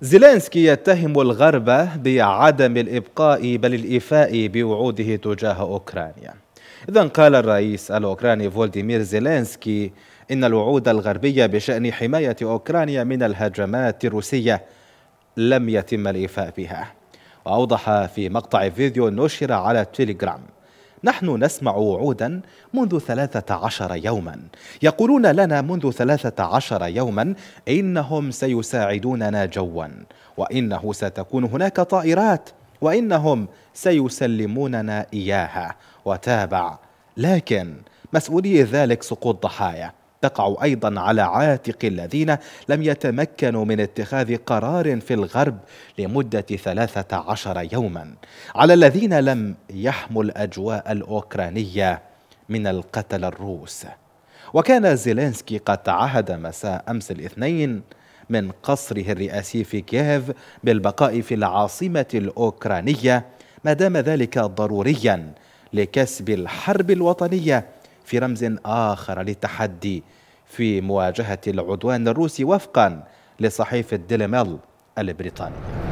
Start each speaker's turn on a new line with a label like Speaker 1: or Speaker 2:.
Speaker 1: زيلينسكي يتهم الغرب بعدم الإبقاء بل الإيفاء بوعوده تجاه أوكرانيا إذا قال الرئيس الأوكراني فولديمير زيلينسكي إن الوعود الغربية بشأن حماية أوكرانيا من الهجمات الروسية لم يتم الإيفاء بها وأوضح في مقطع فيديو نشر على تيليجرام نحن نسمع وعودا منذ ثلاثة عشر يوما يقولون لنا منذ ثلاثة عشر يوما إنهم سيساعدوننا جوا وإنه ستكون هناك طائرات وإنهم سيسلموننا إياها وتابع لكن مسؤولي ذلك سقوط ضحايا تقع أيضا على عاتق الذين لم يتمكنوا من اتخاذ قرار في الغرب لمدة 13 يوما على الذين لم يحموا الأجواء الأوكرانية من القتل الروس وكان زيلينسكي قد تعهد مساء أمس الاثنين من قصره الرئاسي في كييف بالبقاء في العاصمة الأوكرانية ما دام ذلك ضروريا لكسب الحرب الوطنية في رمز آخر للتحدي في مواجهة العدوان الروسي وفقا لصحيفة ديلي ميل البريطانية